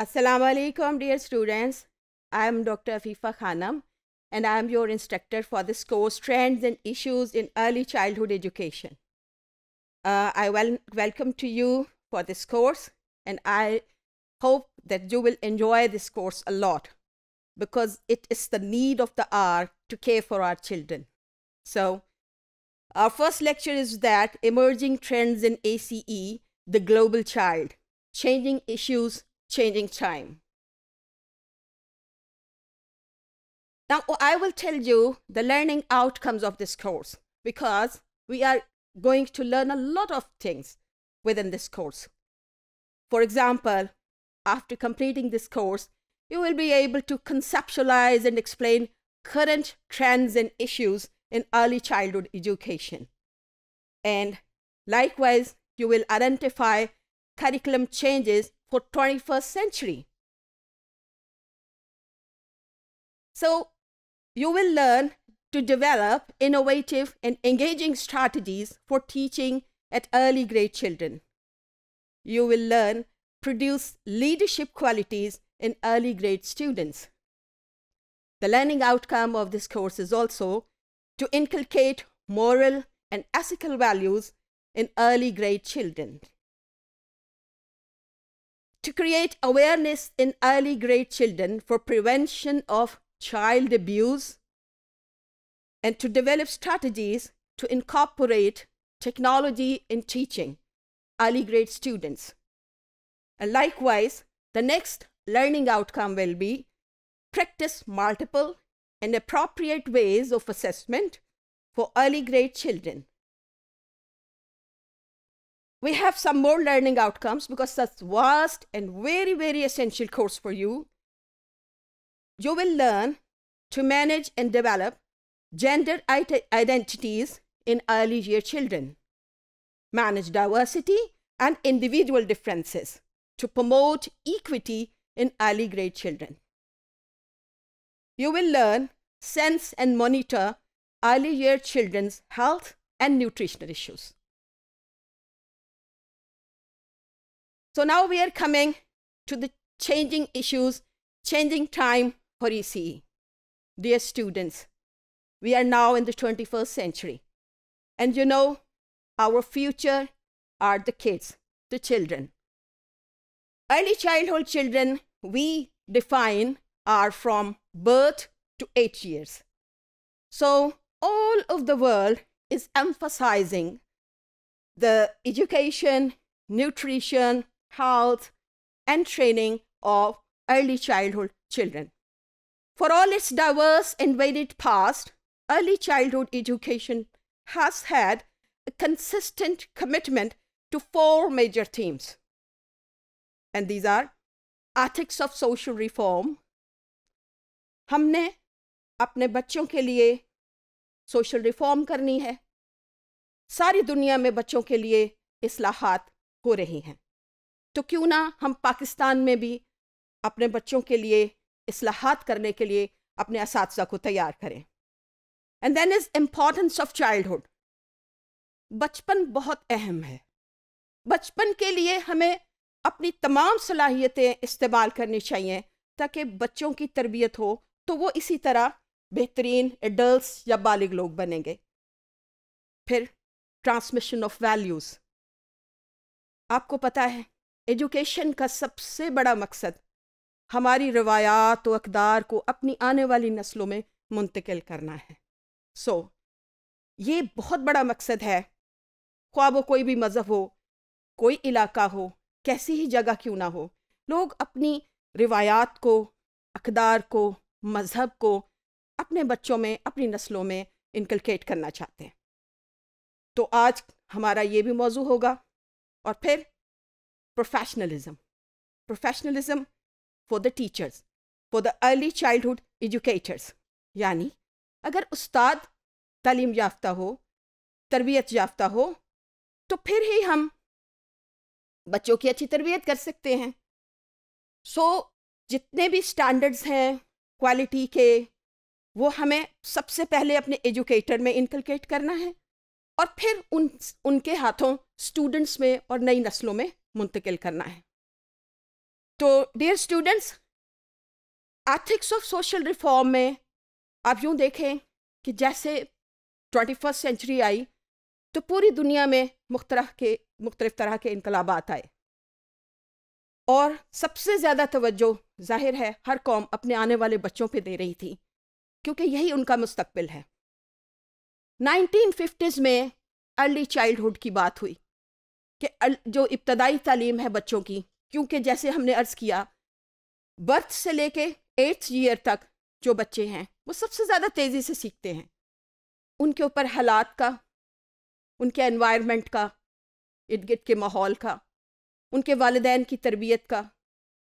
Assalamu alaikum dear students. I am Dr. Afifa Khanam and I am your instructor for this course Trends and Issues in Early Childhood Education. Uh, I wel welcome to you for this course and I hope that you will enjoy this course a lot because it is the need of the hour to care for our children. So our first lecture is that Emerging Trends in ACE, the Global Child, Changing Issues changing time. Now, I will tell you the learning outcomes of this course because we are going to learn a lot of things within this course. For example, after completing this course, you will be able to conceptualize and explain current trends and issues in early childhood education. And likewise, you will identify curriculum changes for 21st century. So you will learn to develop innovative and engaging strategies for teaching at early grade children. You will learn produce leadership qualities in early grade students. The learning outcome of this course is also to inculcate moral and ethical values in early grade children to create awareness in early grade children for prevention of child abuse, and to develop strategies to incorporate technology in teaching early grade students. And likewise, the next learning outcome will be practice multiple and appropriate ways of assessment for early grade children we have some more learning outcomes because that's vast and very, very essential course for you. You will learn to manage and develop gender identities in early year children, manage diversity and individual differences to promote equity in early grade children. You will learn, sense and monitor early year children's health and nutritional issues. So now we are coming to the changing issues, changing time for ECE. Dear students, we are now in the 21st century. And you know, our future are the kids, the children. Early childhood children, we define, are from birth to eight years. So all of the world is emphasizing the education, nutrition, health, and training of early childhood children. For all its diverse and varied past, early childhood education has had a consistent commitment to four major themes. And these are ethics of social reform. हमने अपने बच्चों के लिए social reform करनी है सारी दुनिया में बच्चों के लिए इस्लाहात हो रही हैं तो क्यों ना हम पाकिस्तान में भी अपने बच्चों के लिए असलाहत करने के लिए अपने इस को तैयार करें and then is importance of childhood बचपन बहुत अहम है बचपन के लिए हमें अपनी तमाम सलाहियतें इस्तेमाल करनी चाहिए ताकि बच्चों की तरबियत हो तो वो इसी तरह बेहतरीन एडल्ट या बालिग लोग बनेंगे फिर ट्रांसमिशन ऑफ वैल्यूज़ आपको पता है एजुकेशन का सबसे बड़ा मकसद हमारी रवायात व अकदार को अपनी आने वाली नस्लों में मुंतकिल करना है सो so, ये बहुत बड़ा मकसद है ख्वाब वो कोई भी मज़हब हो कोई इलाका हो कैसी ही जगह क्यों ना हो लोग अपनी रिवायात को अकदार को मज़हब को अपने बच्चों में अपनी नस्लों में इनकलकेट करना चाहते हैं तो आज हमारा ये भी मौजू होगा और फिर professionalism. Professionalism for the teachers, for the early childhood educators. यानी अगर उस्ताद तालीम याफ्ता हो तरबियत याफ्ता हो तो फिर ही हम बच्चों की अच्छी तरबियत कर सकते हैं सो so, जितने भी स्टैंडर्ड्स हैं क्वालिटी के वो हमें सबसे पहले अपने एजुकेटर में इनकलकेट करना है और फिर उन उनके हाथों स्टूडेंट्स में और नई नस्लों में मुंतकिल करना है तो dear students ethics of social reform में आप यूँ देखें कि जैसे ट्वेंटी फर्स्ट सेंचुरी आई तो पूरी दुनिया में मुख्तर के मुख्तलिफ तरह के इनकलाब आए और सबसे ज़्यादा तवज्जो जाहिर है हर कौम अपने आने वाले बच्चों पे दे रही थी क्योंकि यही उनका मुस्तबिल है 1950s में अर्ली चाइल्डहुड की बात हुई कि जो इब्तदाई तालीम है बच्चों की क्योंकि जैसे हमने अर्ज़ किया बर्थ से लेके एट्थ ईयर तक जो बच्चे हैं वो सबसे ज़्यादा तेज़ी से सीखते हैं उनके ऊपर हालात का उनके एनवायरनमेंट का इर्द गिर्द के माहौल का उनके वालदेन की तरबियत का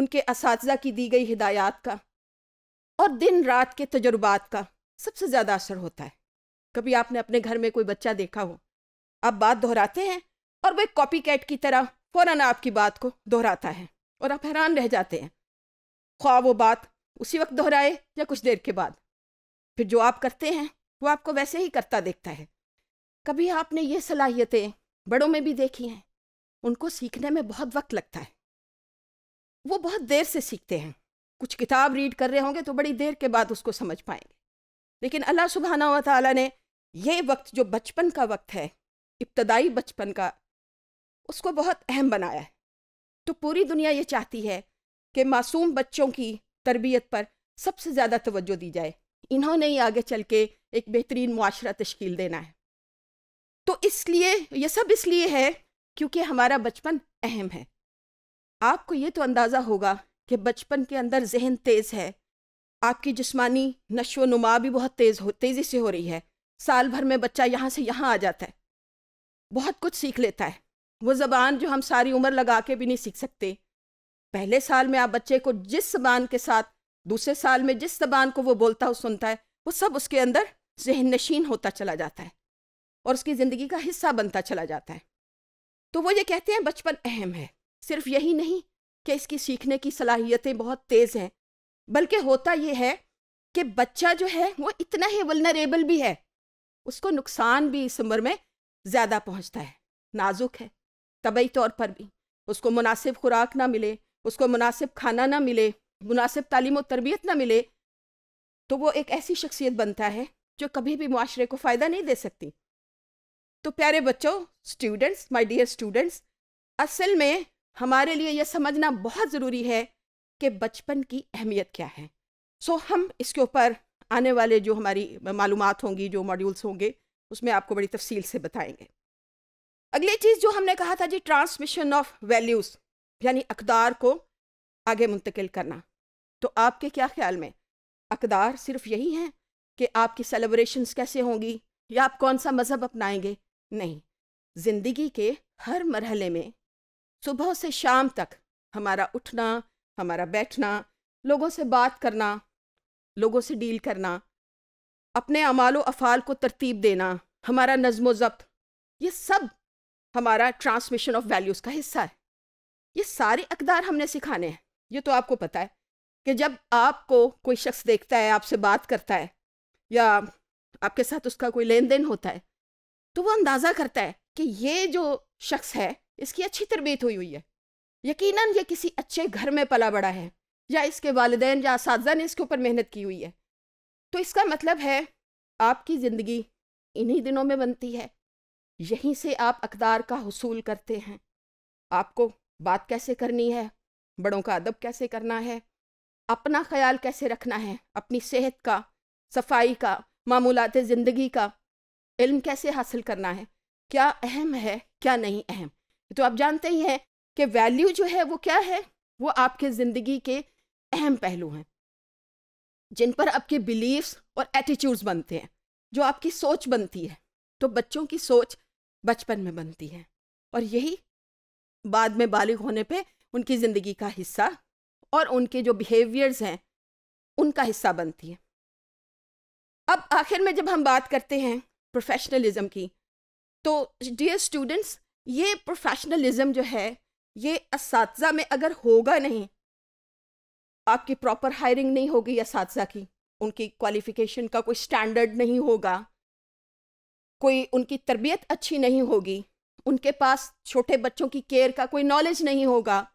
उनके इस की दी गई हिदायत का और दिन रात के तजुर्बात का सबसे ज़्यादा असर होता है कभी आपने अपने घर में कोई बच्चा देखा हो आप बात दोहराते हैं और वह कॉपी कैट की तरह फौरन आपकी बात को दोहराता है और आप हैरान रह जाते हैं ख्वाब वो बात उसी वक्त दोहराए या कुछ देर के बाद फिर जो आप करते हैं वो आपको वैसे ही करता देखता है कभी आपने ये सलाहियतें बड़ों में भी देखी हैं उनको सीखने में बहुत वक्त लगता है वो बहुत देर से सीखते हैं कुछ किताब रीड कर रहे होंगे तो बड़ी देर के बाद उसको समझ पाएंगे लेकिन अल्लाह सुबहाना व ने यह वक्त जो बचपन का वक्त है इब्तदाई बचपन का उसको बहुत अहम बनाया है तो पूरी दुनिया ये चाहती है कि मासूम बच्चों की तरबियत पर सबसे ज़्यादा तवज्जो दी जाए इन्होंने ही आगे चल के एक बेहतरीन माशरा तश्कील देना है तो इसलिए यह सब इसलिए है क्योंकि हमारा बचपन अहम है आपको ये तो अंदाज़ा होगा कि बचपन के अंदर जहन तेज़ है आपकी जिस्मानी नशो नुमा भी बहुत तेज़ हो तेज़ी से हो रही है साल भर में बच्चा यहाँ से यहाँ आ जाता है बहुत कुछ सीख लेता है वो ज़बान जो हम सारी उम्र लगा के भी नहीं सीख सकते पहले साल में आप बच्चे को जिस जबान के साथ दूसरे साल में जिस जबान को वो बोलता है सुनता है वो सब उसके अंदर जहन नशीन होता चला जाता है और उसकी ज़िंदगी का हिस्सा बनता चला जाता है तो वो ये कहते हैं बचपन अहम है सिर्फ यही नहीं कि इसकी सीखने की सलाहियतें बहुत तेज़ हैं बल्कि होता ये है कि बच्चा जो है वो इतना ही वलनरेबल भी है उसको नुकसान भी इस उम्र में ज़्यादा पहुँचता है नाजुक है तबई तौर पर भी उसको मुनासिब खुराक ना मिले उसको मुनासिब खाना ना मिले मुनासिब तालीम और तरबियत ना मिले तो वो एक ऐसी शख्सियत बनता है जो कभी भी माशरे को फ़ायदा नहीं दे सकती तो प्यारे बच्चों स्टूडेंट्स माय डियर स्टूडेंट्स असल में हमारे लिए यह समझना बहुत ज़रूरी है कि बचपन की अहमियत क्या है सो so, हम इसके ऊपर आने वाले जो हमारी मालूम होंगी जो मॉड्यूल्स होंगे उसमें आपको बड़ी तफसील से बताएंगे अगली चीज़ जो हमने कहा था जी ट्रांसमिशन ऑफ वैल्यूज़ यानी अकदार को आगे मुंतकिल करना तो आपके क्या ख्याल में अकदार सिर्फ यही हैं कि आपकी सेलिब्रेशंस कैसे होंगी या आप कौन सा मज़हब अपनाएंगे नहीं ज़िंदगी के हर मरहले में सुबह से शाम तक हमारा उठना हमारा बैठना लोगों से बात करना लोगों से डील करना अपने अमाल अफ़ाल को तरतीब देना हमारा नज्म ज़ब्त ये सब हमारा ट्रांसमिशन ऑफ वैल्यूज़ का हिस्सा है ये सारे अकदार हमने सिखाने हैं ये तो आपको पता है कि जब आपको कोई शख्स देखता है आपसे बात करता है या आपके साथ उसका कोई लेन देन होता है तो वो अंदाज़ा करता है कि ये जो शख्स है इसकी अच्छी तरबियत हुई हुई है यकीनन ये किसी अच्छे घर में पला बड़ा है या इसके वालदेन या इस ने इसके ऊपर मेहनत की हुई है तो इसका मतलब है आपकी ज़िंदगी इन्हीं दिनों में बनती है यहीं से आप अकदार का हसूल करते हैं आपको बात कैसे करनी है बड़ों का अदब कैसे करना है अपना ख्याल कैसे रखना है अपनी सेहत का सफाई का मामूलत ज़िंदगी का इल्म कैसे हासिल करना है क्या अहम है क्या नहीं अहम तो आप जानते ही हैं कि वैल्यू जो है वो क्या है वो आपके ज़िंदगी के अहम पहलू हैं जिन पर आपके बिलीव्स और एटीट्यूड्स बनते हैं जो आपकी सोच बनती है तो बच्चों की सोच बचपन में बनती हैं और यही बाद में बालिग होने पे उनकी ज़िंदगी का हिस्सा और उनके जो बिहेवियर्स हैं उनका हिस्सा बनती हैं अब आखिर में जब हम बात करते हैं प्रोफेशनलिज्म की तो डियर स्टूडेंट्स ये प्रोफेशनलिज्म जो है ये इस में अगर होगा नहीं आपकी प्रॉपर हायरिंग नहीं होगी इस की उनकी क्वालिफिकेशन का कोई स्टैंडर्ड नहीं होगा कोई उनकी तरबियत अच्छी नहीं होगी उनके पास छोटे बच्चों की केयर का कोई नॉलेज नहीं होगा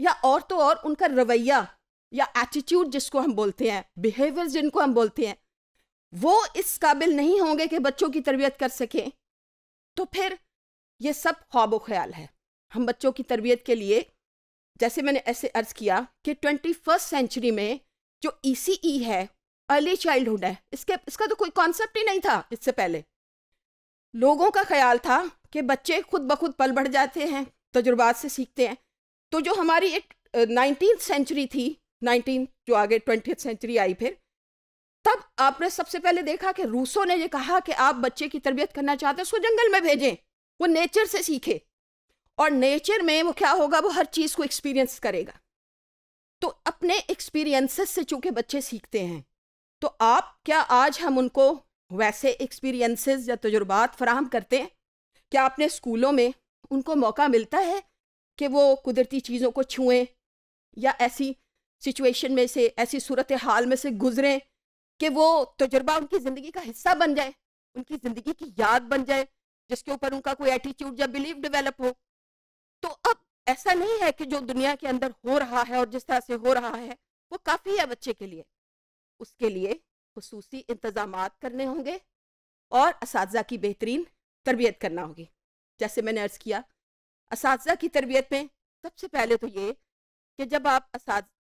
या और तो और उनका रवैया या एटीट्यूड जिसको हम बोलते हैं बिहेवियर जिनको हम बोलते हैं वो इस काबिल नहीं होंगे कि बच्चों की तरबियत कर सकें तो फिर ये सब ख्वाब ख्याल है हम बच्चों की तरबियत के लिए जैसे मैंने ऐसे अर्ज़ किया कि ट्वेंटी फर्स्ट सेंचुरी में जो ई e e है अर्ली चाइल्डहुड है इसके इसका तो कोई कॉन्सेप्ट ही नहीं था इससे पहले लोगों का ख्याल था कि बच्चे खुद ब खुद पल बढ़ जाते हैं तजुर्बात से सीखते हैं तो जो हमारी एक नाइनटीन सेंचुरी थी नाइनटीन जो आगे ट्वेंटी सेंचुरी आई फिर तब आपने सबसे पहले देखा कि रूसों ने ये कहा कि आप बच्चे की तरबियत करना चाहते हैं उसको जंगल में भेजें वो नेचर से सीखे और नेचर में वो क्या होगा वो हर चीज़ को एक्सपीरियंस करेगा तो अपने एक्सपीरियंसेस से चूँकि बच्चे सीखते हैं तो आप क्या आज हम उनको वैसे एक्सपीरियंसेस या तजुर्बात फ्राहम करते हैं क्या अपने स्कूलों में उनको मौका मिलता है कि वो कुदरती चीज़ों को छुएं या ऐसी सिचुएशन में से ऐसी सूरत हाल में से गुजरें कि वो तजुर्बा उनकी ज़िंदगी का हिस्सा बन जाए उनकी ज़िंदगी की याद बन जाए जिसके ऊपर उनका कोई एटीट्यूड या बिलीव डेवलप हो तो अब ऐसा नहीं है कि जो दुनिया के अंदर हो रहा है और जिस तरह से हो रहा है वो काफ़ी है बच्चे के लिए उसके लिए खसूसी इंतज़ाम करने होंगे और इस की बेहतरीन तरबियत करना होगी जैसे मैंने अर्ज़ किया इस की तरबियत में सबसे पहले तो ये कि जब आप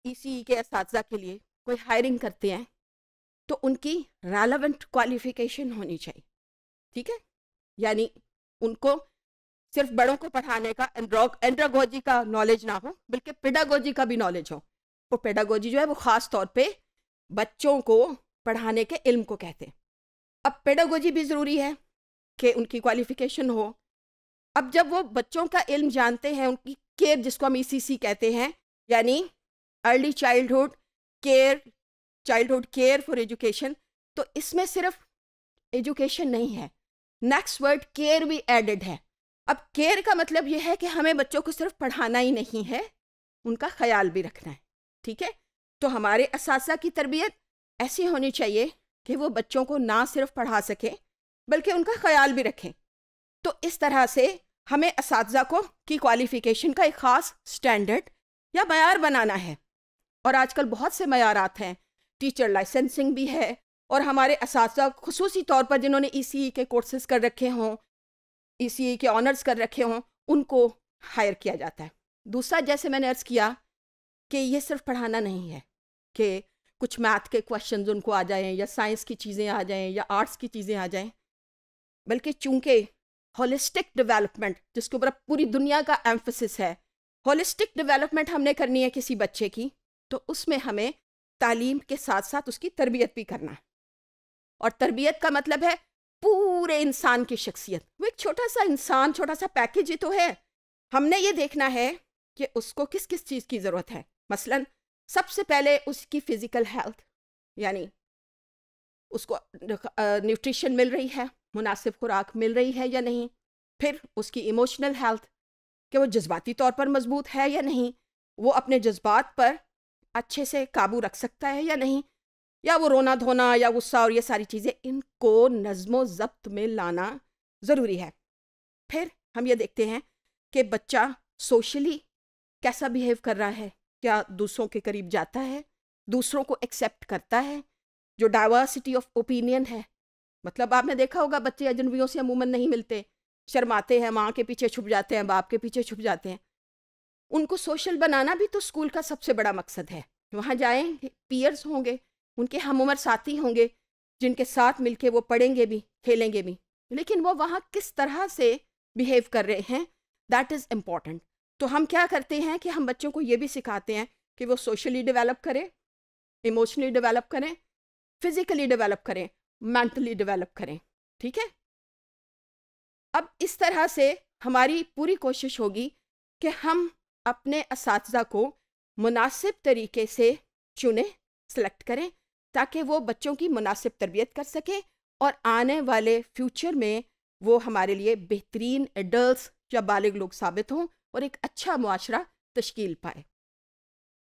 ई सी के इस के लिए कोई हायरिंग करते हैं तो उनकी रेलेवेंट क्वालिफ़िकेशन होनी चाहिए ठीक है यानी उनको सिर्फ बड़ों को पढ़ाने का एंड्रागोजी का नॉलेज ना हो बल्कि पेडागोजी का भी नॉलेज हो और पेडागोजी जो है वो ख़ास तौर पे बच्चों को पढ़ाने के इल्म को कहते हैं अब पेडागोजी भी ज़रूरी है कि उनकी क्वालिफ़िकेशन हो अब जब वो बच्चों का इल्म जानते हैं उनकी केयर जिसको हम ई e कहते हैं यानी early childhood care childhood care for education तो इसमें सिर्फ एजुकेशन नहीं है नेक्स्ट वर्ड केयर भी एडेड है अब केयर का मतलब यह है कि हमें बच्चों को सिर्फ पढ़ाना ही नहीं है उनका ख्याल भी रखना है ठीक है तो हमारे इस की तरबियत ऐसी होनी चाहिए कि वो बच्चों को ना सिर्फ पढ़ा सकें बल्कि उनका ख्याल भी रखें तो इस तरह से हमें इस को की क्वालिफ़िकेशन का एक ख़ास स्टैंडर्ड या मैार बनाना है और आजकल बहुत से मैारात हैं टीचर लाइसेंसिंग भी है और हमारे इस खसूसी तौर पर जिन्होंने ई e e के कोर्सेज़ कर रखे हों ई e के ऑनर्स कर रखे हों उनको हायर किया जाता है दूसरा जैसे मैंने अर्ज़ किया कि ये सिर्फ पढ़ाना नहीं है कि कुछ मैथ के क्वेश्चन उनको आ जाएँ या साइंस की चीज़ें आ जाएँ या आर्ट्स की चीज़ें आ जाएँ बल्कि चूँकि होलिस्टिक डेवलपमेंट जिसके ऊपर पूरी दुनिया का एम्फोसिस है होलिस्टिक डेवलपमेंट हमने करनी है किसी बच्चे की तो उसमें हमें तालीम के साथ साथ उसकी तरबियत भी करना है और तरबियत का मतलब है पूरे इंसान की शख्सियत वो एक छोटा सा इंसान छोटा सा पैकेज ही तो है हमने ये देखना है कि उसको किस किस चीज़ की ज़रूरत है मसलन सबसे पहले उसकी फ़िज़िकल हेल्थ यानी उसको न्यूट्रिशन मिल रही है मुनासिब खुराक मिल रही है या नहीं फिर उसकी इमोशनल हेल्थ कि वो जज्बाती तौर पर मजबूत है या नहीं वो अपने जज्बात पर अच्छे से काबू रख सकता है या नहीं या वो रोना धोना या गुस्सा और ये सारी चीज़ें इनको नज़म ज़ब्त में लाना ज़रूरी है फिर हम ये देखते हैं कि बच्चा सोशली कैसा बिहेव कर रहा है क्या दूसरों के करीब जाता है दूसरों को एक्सेप्ट करता है जो डाइवर्सिटी ऑफ ओपिनियन है मतलब आपने देखा होगा बच्चे अजनबियों से अमूमन नहीं मिलते शर्माते हैं माँ के पीछे छुप जाते हैं बाप के पीछे छुप जाते हैं उनको सोशल बनाना भी तो स्कूल का सबसे बड़ा मकसद है वहाँ जाएँ पीयर्स होंगे उनके हम उम्र साथी होंगे जिनके साथ मिलके वो पढ़ेंगे भी खेलेंगे भी लेकिन वो वहाँ किस तरह से बिहेव कर रहे हैं दैट इज़ इम्पॉर्टेंट तो हम क्या करते हैं कि हम बच्चों को ये भी सिखाते हैं कि वो सोशली डेवलप करें इमोशनली डेवलप करें फिज़िकली डेवलप करें मेंटली डेवलप करें ठीक है अब इस तरह से हमारी पूरी कोशिश होगी कि हम अपने इस को मुनासिब तरीके से चुने सेलेक्ट करें ताकि वो बच्चों की मुनासिब तरबियत कर सकें और आने वाले फ्यूचर में वो हमारे लिए बेहतरीन एडल्ट या बालग लोग साबित हों और एक अच्छा मुआरा तश्कील पाए